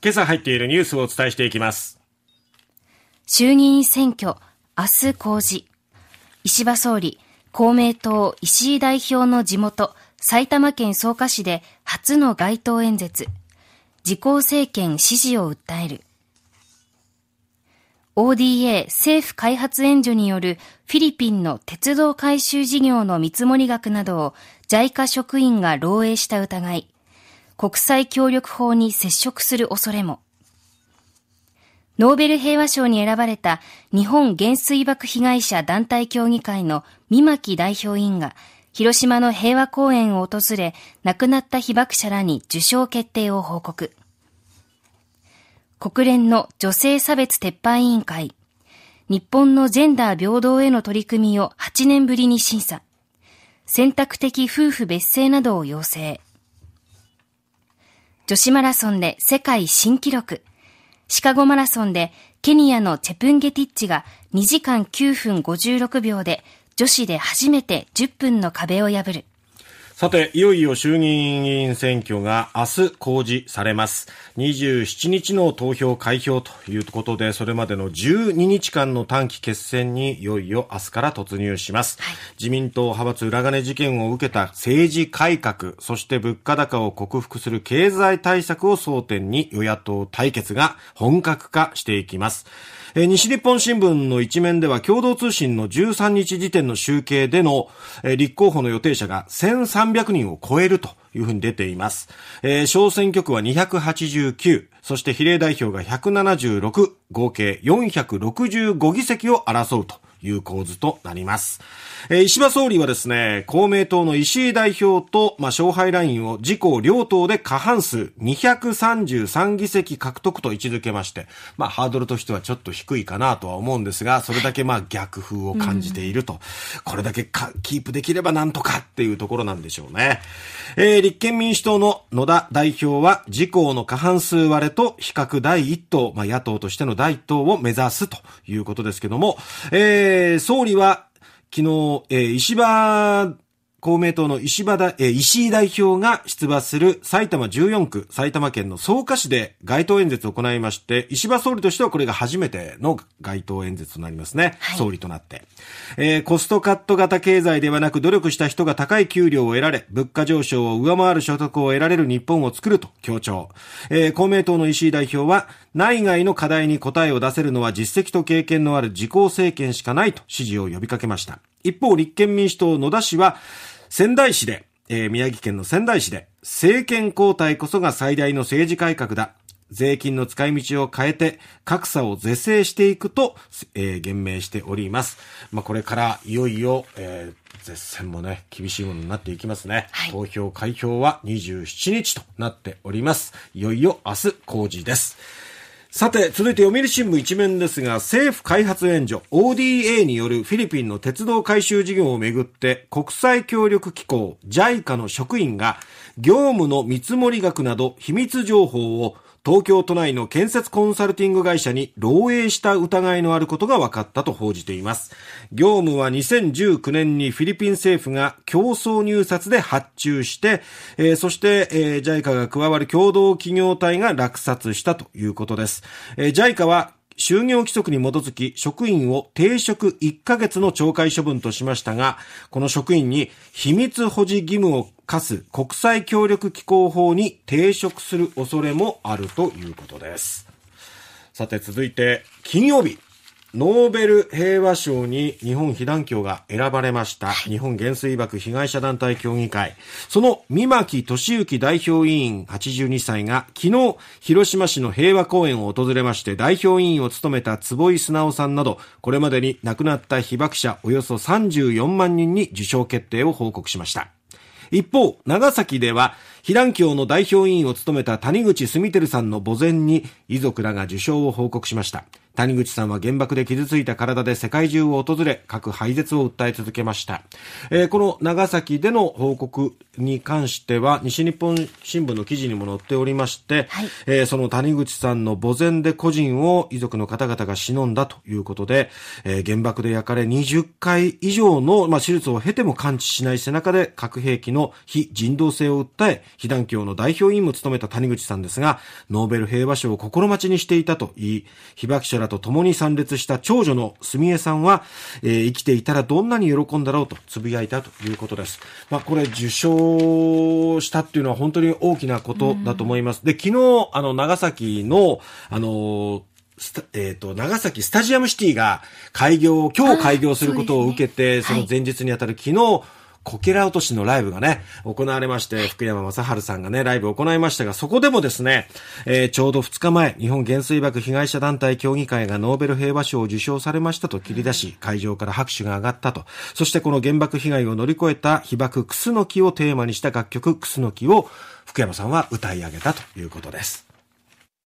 今朝入っているニュースをお伝えしていきます。衆議院選挙、明日公示。石破総理、公明党石井代表の地元、埼玉県草加市で初の街頭演説。自公政権支持を訴える。ODA 政府開発援助によるフィリピンの鉄道改修事業の見積額などを JICA 職員が漏洩した疑い。国際協力法に接触する恐れも。ノーベル平和賞に選ばれた日本原水爆被害者団体協議会の三巻代表委員が広島の平和公園を訪れ亡くなった被爆者らに受賞決定を報告。国連の女性差別撤廃委員会。日本のジェンダー平等への取り組みを8年ぶりに審査。選択的夫婦別姓などを要請。女子マラソンで世界新記録、シカゴマラソンでケニアのチェプンゲティッチが2時間9分56秒で女子で初めて10分の壁を破る。さて、いよいよ衆議院議員選挙が明日公示されます。27日の投票開票ということで、それまでの12日間の短期決戦にいよいよ明日から突入します。はい、自民党派閥裏金事件を受けた政治改革、そして物価高を克服する経済対策を争点に与野党対決が本格化していきます。えー、西日本新聞の一面では共同通信の13日時点の集計での、えー、立候補の予定者が1300人を超えるというふうに出ています。えー、小選挙区は289、そして比例代表が176、合計465議席を争うという構図となります。えー、石破総理はですね、公明党の石井代表と、まあ、勝敗ラインを自公両党で過半数233議席獲得と位置づけまして、まあ、ハードルとしてはちょっと低いかなとは思うんですが、それだけまあ逆風を感じていると、うん、これだけかキープできればなんとかっていうところなんでしょうね。えー、立憲民主党の野田代表は自公の過半数割れと比較第一党、まあ、野党としての第一党を目指すということですけども、えーえー、総理は昨日、えー、石破公明党の石場だ、え石井代表が出馬する埼玉14区、埼玉県の草加市で街頭演説を行いまして、石場総理としてはこれが初めての街頭演説となりますね。はい、総理となって、えー、コストカット型経済ではなく努力した人が高い給料を得られ、物価上昇を上回る所得を得られる日本を作ると強調。えー、公明党の石井代表は、内外の課題に答えを出せるのは実績と経験のある自公政権しかないと指示を呼びかけました。一方、立憲民主党野田氏は、仙台市で、えー、宮城県の仙台市で、政権交代こそが最大の政治改革だ。税金の使い道を変えて、格差を是正していくと、えー、言明しております。まあ、これから、いよいよ、えー、絶戦もね、厳しいものになっていきますね。はい、投票、開票は27日となっております。いよいよ明日、工事です。さて、続いて読売新聞一面ですが、政府開発援助 ODA によるフィリピンの鉄道改修事業をめぐって、国際協力機構 JICA の職員が、業務の見積額など秘密情報を東京都内の建設コンサルティング会社に漏洩した疑いのあることが分かったと報じています。業務は2019年にフィリピン政府が競争入札で発注して、えー、そして、えー、JICA が加わる共同企業体が落札したということです。えー、JICA は就業規則に基づき職員を停職1ヶ月の懲戒処分としましたが、この職員に秘密保持義務を課す国際協力機構法に抵触する恐れもあるということです。さて続いて、金曜日。ノーベル平和賞に日本被団協が選ばれました日本原水爆被害者団体協議会。その三巻敏之代表委員82歳が昨日広島市の平和公園を訪れまして代表委員を務めた坪井直さんなどこれまでに亡くなった被爆者およそ34万人に受賞決定を報告しました。一方、長崎では、被団協の代表委員を務めた谷口澄輝さんの墓前に遺族らが受賞を報告しました。谷口さんは原爆で傷ついた体で世界中を訪れ、核廃絶を訴え続けました。えー、この長崎での報告に関しては、西日本新聞の記事にも載っておりまして、はい、えー、その谷口さんの墓前で個人を遺族の方々が忍んだということで、えー、原爆で焼かれ20回以上の、まあ、手術を経ても完治しない背中で核兵器の非人道性を訴え、被団協の代表委員も務めた谷口さんですが、ノーベル平和賞を心待ちにしていたと言い、被爆者ららと共に参列した長女の住江さんは、えー、生きていたらどんなに喜んだろうとつぶやいたということです。まあ、これ受賞したっていうのは本当に大きなことだと思います。で、昨日、あの、長崎の、あのえっ、ー、と、長崎スタジアムシティが開業、今日開業することを受けて、そねその前日にあたる昨日、こけら落としのライブがね、行われまして、福山雅治さんがね、ライブを行いましたが、そこでもですね、えー、ちょうど2日前、日本原水爆被害者団体協議会がノーベル平和賞を受賞されましたと切り出し、会場から拍手が上がったと。そしてこの原爆被害を乗り越えた被爆クスノキをテーマにした楽曲、クスノキを福山さんは歌い上げたということです。